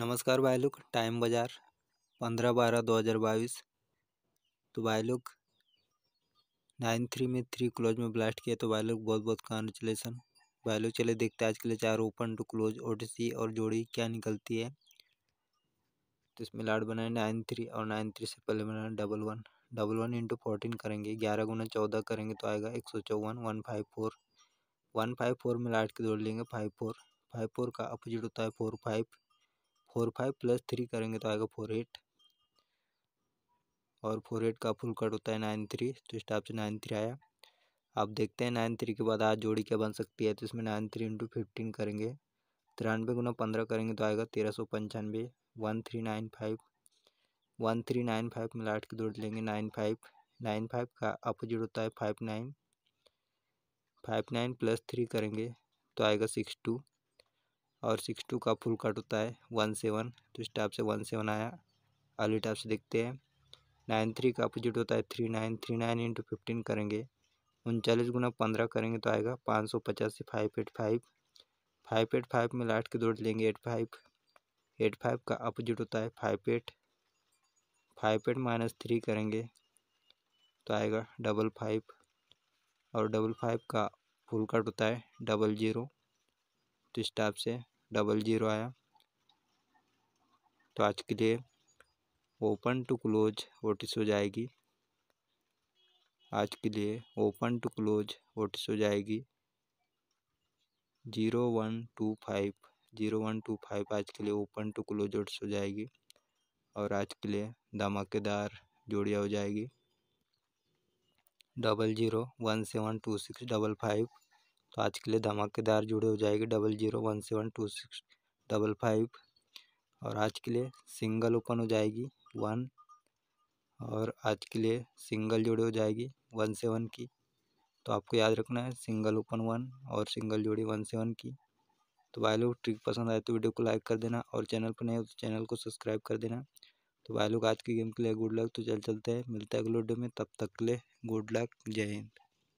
नमस्कार भाई लोग टाइम बाज़ार पंद्रह बारह दो हज़ार बाईस तो भाई लोग नाइन थ्री में थ्री क्लोज में ब्लास्ट किया तो भाई लोग बहुत बहुत कॉन्ग्रेचुलेसन भाई लोग चले देखते हैं आज के लिए चार ओपन टू क्लोज ओटीसी और जोड़ी क्या निकलती है तो इसमें लाड बनाए नाइन थ्री और नाइन थ्री से पहले बनाए double one double one into fourteen करेंगे ग्यारह गुना चौदह करेंगे तो आएगा एक सौ चौवन one five four one five four में लाट के जोड़ लेंगे फाइव फोर फाइव फोर का अपोजिट होता है four five four five plus three करेंगे तो आएगा फोर एट और फोर एट का फुल कट होता है नाइन थ्री तो इस टाइप से नाइन थ्री आया आप देखते हैं नाइन थ्री के बाद आज जोड़ी क्या बन सकती है तो इसमें नाइन थ्री इंटू फिफ्टीन करेंगे तिरानवे गुना पंद्रह करेंगे तो आएगा तेरह सौ पंचानवे one three nine five one three nine five में लाट के जोड़ लेंगे नाइन फाइव नाइन फाइव का अपोजिट होता है five nine five nine plus three करेंगे तो आएगा सिक्स टू और सिक्स टू का फुल कट होता है वन सेवन तो इस टाइप से वन सेवन आया अगली टाइप से देखते हैं नाइन थ्री का अपोजिट होता है three nine three nine into fifteen करेंगे उनचालीस गुना पंद्रह करेंगे तो आएगा पाँच सौ पचासी five eight five five eight five में लास्ट की दौड़ लेंगे एट फाइव एट फाइव का अपोजिट होता है five eight five eight minus three करेंगे तो आएगा डबल फाइव और डबल फाइव का फुल कट होता है डबल जीरो तो इस टाइप से डबल ज़ीरो आया तो आज के लिए ओपन टू क्लोज टी हो जाएगी आज के लिए ओपन टू क्लोज टी हो जाएगी zero one two five zero one two five आज के लिए ओपन टू क्लोज वोटिस हो जाएगी और आज के लिए धमाकेदार जोड़िया हो जाएगी double zero one seven two six double five तो आज के लिए धमाकेदार जुड़े हो जाएगी double zero one seven two six double five और आज के लिए सिंगल ओपन हो जाएगी वन और आज के लिए सिंगल जोड़ी हो जाएगी वन सेवन की तो आपको याद रखना है सिंगल ओपन वन और सिंगल जोड़ी वन सेवन की तो भाई लोग ट्रिक पसंद आए तो वीडियो को लाइक कर देना और चैनल पर नहीं हो तो चैनल को सब्सक्राइब कर देना तो भाई लोग आज की गेम के लिए गुड लक तो चल चलते हैं मिलता है अगले वीडियो में तब तक के लिए गुड लक जय हिंद